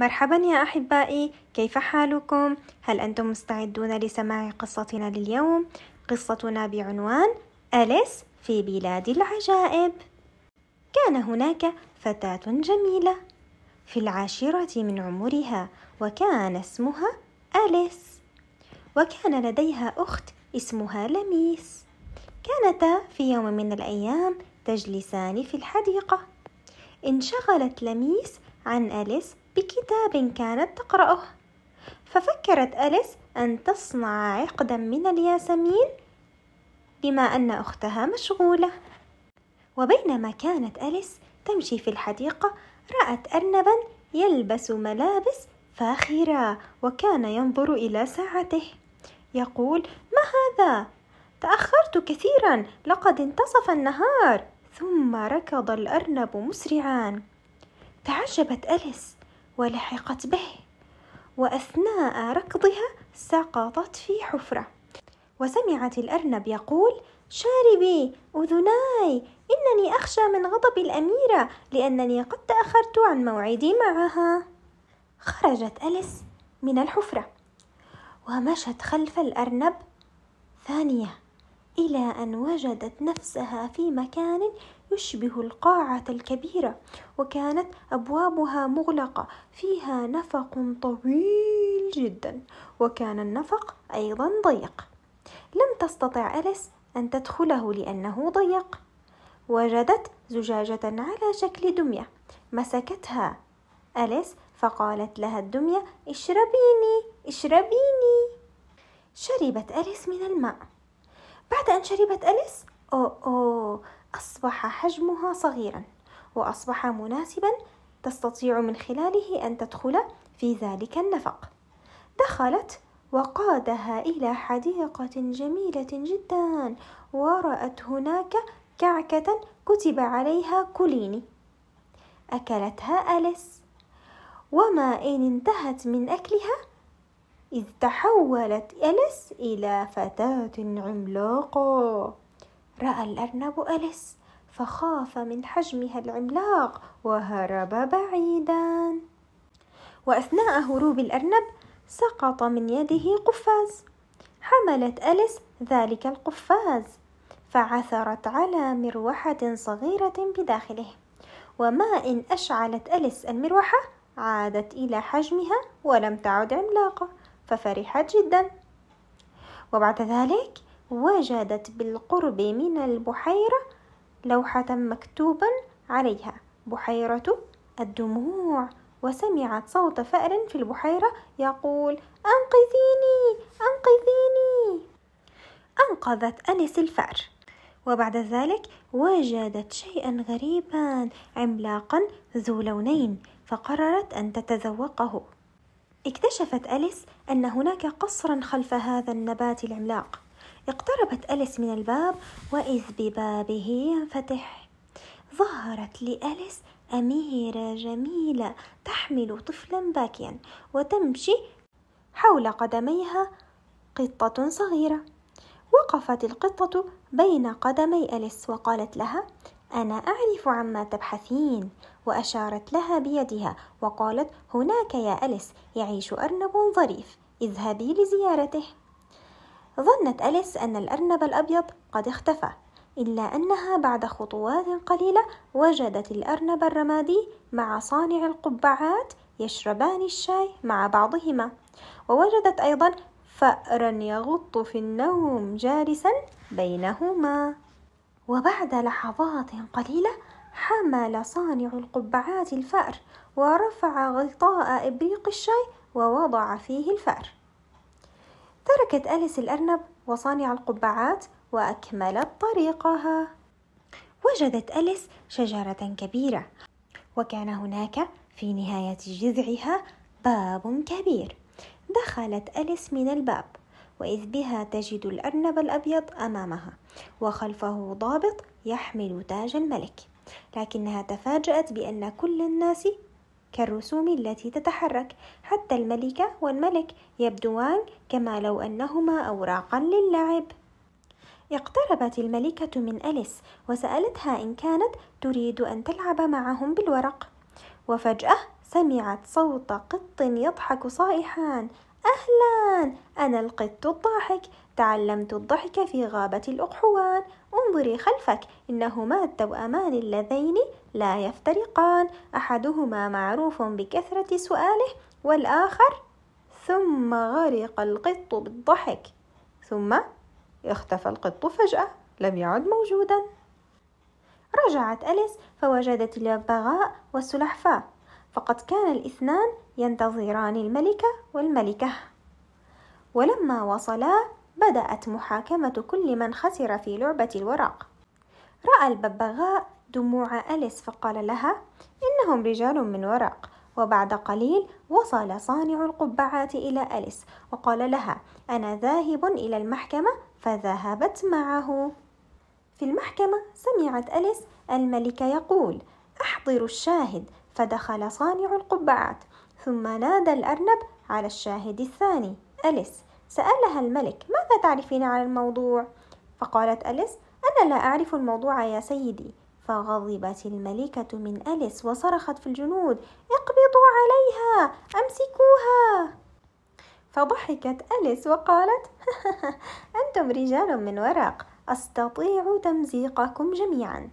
مرحبا يا أحبائي كيف حالكم؟ هل أنتم مستعدون لسماع قصتنا لليوم؟ قصتنا بعنوان أليس في بلاد العجائب كان هناك فتاة جميلة في العاشرة من عمرها وكان اسمها أليس وكان لديها أخت اسمها لميس كانتا في يوم من الأيام تجلسان في الحديقة انشغلت لميس عن أليس بكتاب كانت تقرأه ففكرت أليس أن تصنع عقدا من الياسمين بما أن أختها مشغولة وبينما كانت أليس تمشي في الحديقة رأت أرنبا يلبس ملابس فاخرة وكان ينظر إلى ساعته يقول ما هذا؟ تأخرت كثيرا لقد انتصف النهار ثم ركض الأرنب مسرعا تعجبت أليس ولحقت به واثناء ركضها سقطت في حفره وسمعت الارنب يقول شاربي اذناي انني اخشى من غضب الاميره لانني قد تاخرت عن موعدي معها خرجت اليس من الحفره ومشت خلف الارنب ثانيه الى ان وجدت نفسها في مكان يشبه القاعة الكبيرة وكانت أبوابها مغلقة فيها نفق طويل جدا وكان النفق أيضا ضيق لم تستطع أليس أن تدخله لأنه ضيق وجدت زجاجة على شكل دمية مسكتها أليس فقالت لها الدمية اشربيني اشربيني شربت أليس من الماء بعد أن شربت أليس أوه أوه أصبح حجمها صغيرا وأصبح مناسبا تستطيع من خلاله أن تدخل في ذلك النفق دخلت وقادها إلى حديقة جميلة جدا ورأت هناك كعكة كتب عليها كليني أكلتها أليس وما إن انتهت من أكلها إذ تحولت أليس إلى فتاة عملاقة راى الارنب اليس فخاف من حجمها العملاق وهرب بعيدا واثناء هروب الارنب سقط من يده قفاز حملت اليس ذلك القفاز فعثرت على مروحه صغيره بداخله وما ان اشعلت اليس المروحه عادت الى حجمها ولم تعد عملاقه ففرحت جدا وبعد ذلك وجدت بالقرب من البحيرة لوحة مكتوبا عليها بحيرة الدموع وسمعت صوت فأر في البحيرة يقول أنقذيني أنقذيني أنقذت أليس الفأر وبعد ذلك وجدت شيئا غريبا عملاقا ذو لونين فقررت أن تتذوقه اكتشفت أليس أن هناك قصرا خلف هذا النبات العملاق اقتربت أليس من الباب وإذ ببابه ينفتح ظهرت لأليس أميرة جميلة تحمل طفلا باكيا وتمشي حول قدميها قطة صغيرة وقفت القطة بين قدمي أليس وقالت لها أنا أعرف عما تبحثين وأشارت لها بيدها وقالت هناك يا أليس يعيش أرنب ظريف اذهبي لزيارته ظنت أليس أن الأرنب الأبيض قد اختفى إلا أنها بعد خطوات قليلة وجدت الأرنب الرمادي مع صانع القبعات يشربان الشاي مع بعضهما ووجدت أيضا فأرا يغط في النوم جالسا بينهما وبعد لحظات قليلة حمل صانع القبعات الفأر ورفع غطاء إبريق الشاي ووضع فيه الفأر تركت أليس الأرنب وصانع القبعات وأكملت طريقها وجدت أليس شجرة كبيرة وكان هناك في نهاية جذعها باب كبير دخلت أليس من الباب وإذ بها تجد الأرنب الأبيض أمامها وخلفه ضابط يحمل تاج الملك لكنها تفاجأت بأن كل الناس كالرسوم التي تتحرك حتى الملكة والملك يبدوان كما لو أنهما أوراقا للعب اقتربت الملكة من أليس وسألتها إن كانت تريد أن تلعب معهم بالورق وفجأة سمعت صوت قط يضحك صائحا أهلا أنا القط الضاحك تعلمت الضحك في غابة الأقحوان انظري خلفك إنهما التوأمان اللذين لا يفترقان احدهما معروف بكثره سؤاله والاخر ثم غرق القط بالضحك ثم اختفى القط فجاه لم يعد موجودا رجعت أليس فوجدت الببغاء والسلحفاة فقد كان الاثنان ينتظران الملكة والملكة ولما وصلا بدأت محاكمة كل من خسر في لعبة الورق رأى الببغاء دموع أليس فقال لها إنهم رجال من ورق وبعد قليل وصل صانع القبعات إلى أليس وقال لها أنا ذاهب إلى المحكمة فذهبت معه في المحكمة سمعت أليس الملك يقول أحضروا الشاهد فدخل صانع القبعات ثم نادى الأرنب على الشاهد الثاني أليس سألها الملك ماذا تعرفين عن الموضوع؟ فقالت أليس أنا لا أعرف الموضوع يا سيدي فغضبت الملكة من أليس وصرخت في الجنود اقبضوا عليها أمسكوها فضحكت أليس وقالت أنتم رجال من ورق أستطيع تمزيقكم جميعا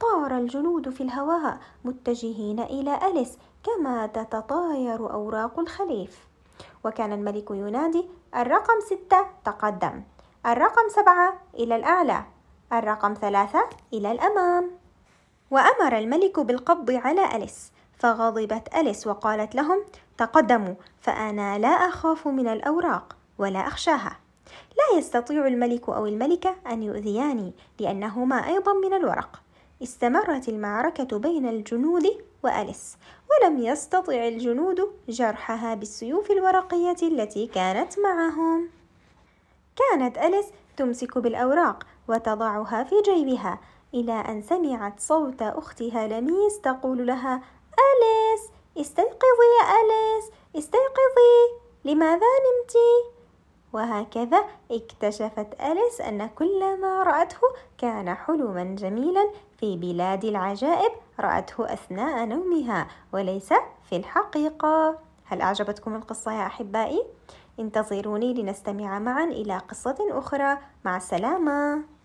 طار الجنود في الهواء متجهين إلى أليس كما تتطاير أوراق الخليف وكان الملك ينادي الرقم ستة تقدم الرقم سبعة إلى الأعلى الرقم ثلاثة إلى الأمام وأمر الملك بالقبض على أليس فغضبت أليس وقالت لهم تقدموا فأنا لا أخاف من الأوراق ولا أخشاها لا يستطيع الملك أو الملكة أن يؤذياني لأنهما أيضا من الورق استمرت المعركة بين الجنود وأليس ولم يستطع الجنود جرحها بالسيوف الورقية التي كانت معهم كانت أليس تمسك بالأوراق وتضعها في جيبها إلى أن سمعت صوت أختها لميس تقول لها أليس استيقظي يا أليس استيقظي لماذا نمتِ؟ وهكذا اكتشفت أليس أن كل ما رأته كان حلما جميلا في بلاد العجائب رأته أثناء نومها وليس في الحقيقة هل أعجبتكم القصة يا أحبائي؟ انتظروني لنستمع معا إلى قصة أخرى مع السلامة